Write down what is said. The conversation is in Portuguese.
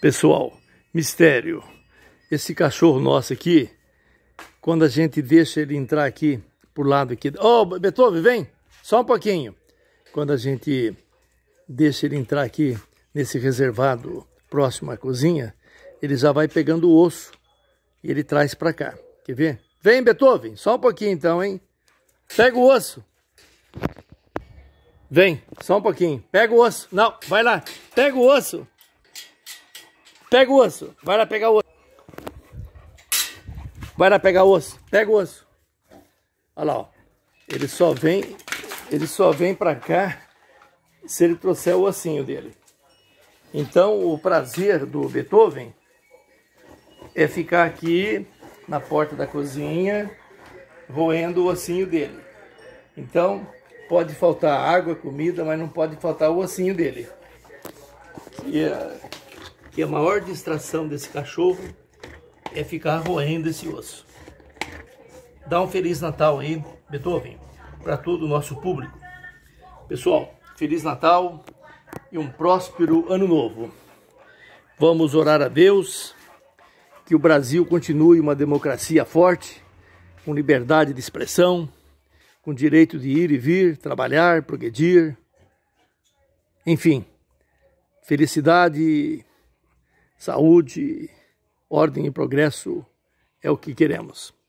Pessoal, mistério. Esse cachorro nosso aqui, quando a gente deixa ele entrar aqui por lado aqui. Ô, oh, Beethoven, vem! Só um pouquinho. Quando a gente deixa ele entrar aqui nesse reservado próximo à cozinha, ele já vai pegando o osso e ele traz para cá. Quer ver? Vem, Beethoven, só um pouquinho então, hein? Pega o osso. Vem, só um pouquinho. Pega o osso. Não, vai lá. Pega o osso. Pega o osso. Vai lá pegar o osso. Vai lá pegar o osso. Pega o osso. Olha lá, ó. Ele só vem, ele só vem pra cá se ele trouxer o ossinho dele. Então, o prazer do Beethoven é ficar aqui na porta da cozinha roendo o ossinho dele. Então, pode faltar água, comida, mas não pode faltar o ossinho dele. É a maior distração desse cachorro é ficar roendo esse osso. Dá um Feliz Natal aí, Beethoven, para todo o nosso público. Pessoal, Feliz Natal e um próspero Ano Novo. Vamos orar a Deus que o Brasil continue uma democracia forte, com liberdade de expressão, com direito de ir e vir, trabalhar, progredir. Enfim, felicidade saúde, ordem e progresso é o que queremos.